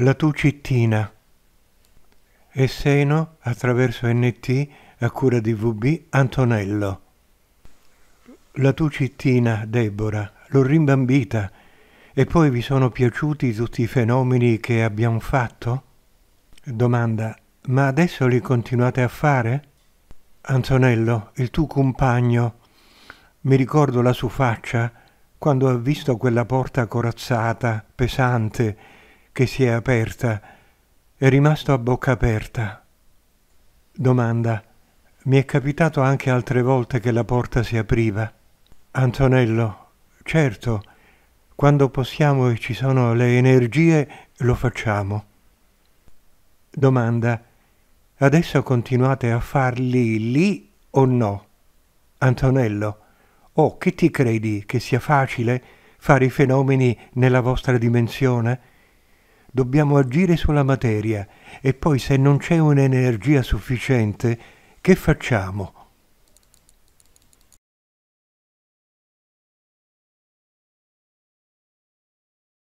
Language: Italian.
la tucittina e seno attraverso NT a cura di VB Antonello. La tucittina, Debora, l'ho rimbambita e poi vi sono piaciuti tutti i fenomeni che abbiamo fatto? Domanda, ma adesso li continuate a fare? Antonello, il tuo compagno, mi ricordo la sua faccia quando ha visto quella porta corazzata, pesante, che si è aperta, è rimasto a bocca aperta. Domanda. Mi è capitato anche altre volte che la porta si apriva. Antonello, certo, quando possiamo e ci sono le energie, lo facciamo. Domanda. Adesso continuate a farli lì o no? Antonello. Oh, che ti credi che sia facile fare i fenomeni nella vostra dimensione? dobbiamo agire sulla materia e poi se non c'è un'energia sufficiente, che facciamo?